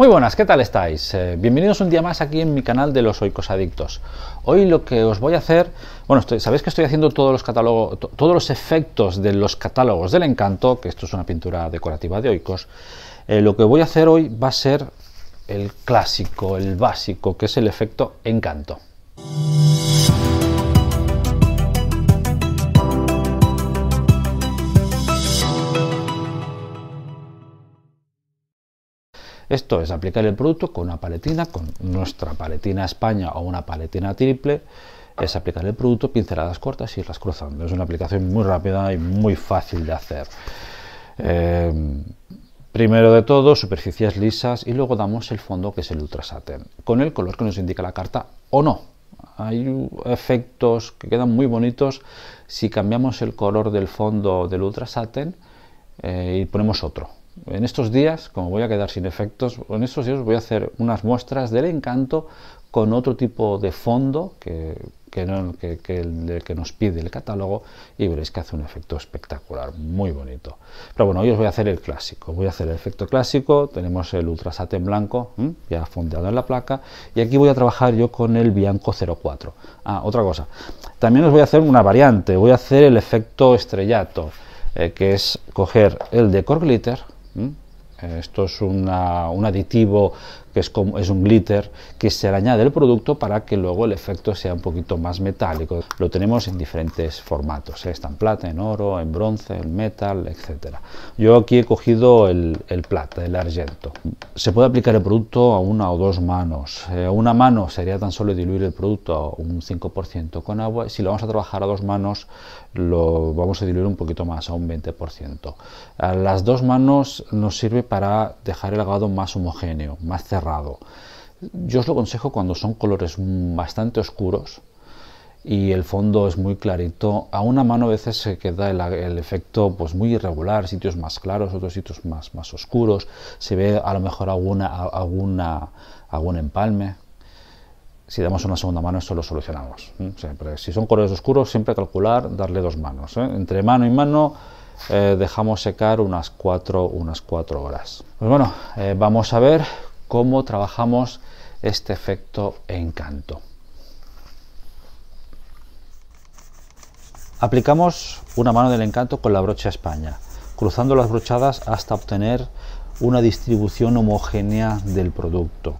Muy buenas, ¿qué tal estáis? Eh, bienvenidos un día más aquí en mi canal de los Oicos Adictos. Hoy lo que os voy a hacer, bueno, sabéis que estoy haciendo todos los catálogos, todos los efectos de los catálogos del encanto, que esto es una pintura decorativa de oicos eh, lo que voy a hacer hoy va a ser el clásico, el básico, que es el efecto encanto. Esto es aplicar el producto con una paletina, con nuestra paletina España o una paletina triple, es aplicar el producto, pinceladas cortas y las cruzando. Es una aplicación muy rápida y muy fácil de hacer. Eh, primero de todo, superficies lisas y luego damos el fondo que es el ultra con el color que nos indica la carta o no. Hay efectos que quedan muy bonitos si cambiamos el color del fondo del ultra eh, y ponemos otro en estos días, como voy a quedar sin efectos, en estos días voy a hacer unas muestras del encanto con otro tipo de fondo que, no, que, el, que nos pide el catálogo y veréis que hace un efecto espectacular, muy bonito. Pero bueno, hoy os voy a hacer el clásico, voy a hacer el efecto clásico, tenemos el ultrasat en blanco, ya fondeado en la placa, y aquí voy a trabajar yo con el Bianco 04. Ah, otra cosa, también os voy a hacer una variante, voy a hacer el efecto estrellato, eh, que es coger el decor glitter, Hmm? Eh, esto es un aditivo que es, como, es un glitter que se le añade al producto para que luego el efecto sea un poquito más metálico. Lo tenemos en diferentes formatos, ¿eh? está en plata, en oro, en bronce, en metal, etcétera Yo aquí he cogido el, plata, el argento. Se puede aplicar el producto a una o dos manos. Eh, una mano sería tan solo diluir el producto a un 5% con agua. Si lo vamos a trabajar a dos manos, lo vamos a diluir un poquito más, a un 20%. A las dos manos nos sirve para dejar el agado más homogéneo, más cerrado. Yo os lo aconsejo cuando son colores bastante oscuros y el fondo es muy clarito. A una mano a veces se queda el, efecto pues muy irregular, sitios más claros, otros sitios más, más oscuros. Se ve a lo mejor alguna, alguna, algún empalme. Si damos una segunda mano, eso lo solucionamos. ¿eh? Siempre. Si son colores oscuros, siempre calcular, darle dos manos. ¿eh? Entre mano y mano eh, dejamos secar unas 4 unas cuatro horas. Pues bueno, eh, vamos a ver cómo trabajamos este efecto encanto. Aplicamos una mano del encanto con la brocha España, cruzando las brochadas hasta obtener una distribución homogénea del producto.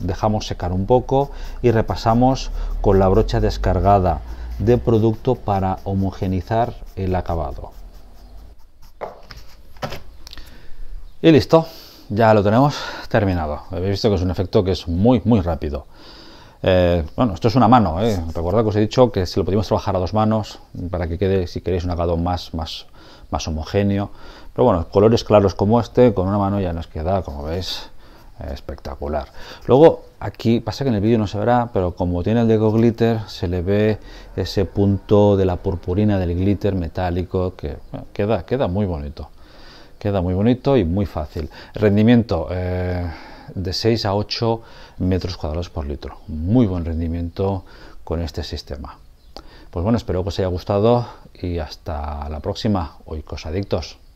Dejamos secar un poco y repasamos con la brocha descargada de producto para homogenizar el acabado. Y listo, ya lo tenemos terminado. Habéis visto que es un efecto que es muy, muy rápido. Eh, bueno, esto es una mano. Eh. Recordad que os he dicho que si lo podemos trabajar a dos manos para que quede, si queréis, un acabado más, más, más homogéneo. Pero bueno, colores claros como este, con una mano ya nos queda, como veis, espectacular. Luego, aquí pasa que en el vídeo no se verá, pero como tiene el deco glitter, se le ve ese punto de la purpurina del glitter metálico que queda, queda muy bonito. Queda muy bonito y muy fácil. Rendimiento eh, de 6 a 8 metros cuadrados por litro. Muy buen rendimiento con este sistema. Pues bueno, espero que os haya gustado y hasta la próxima. Hoy, adictos.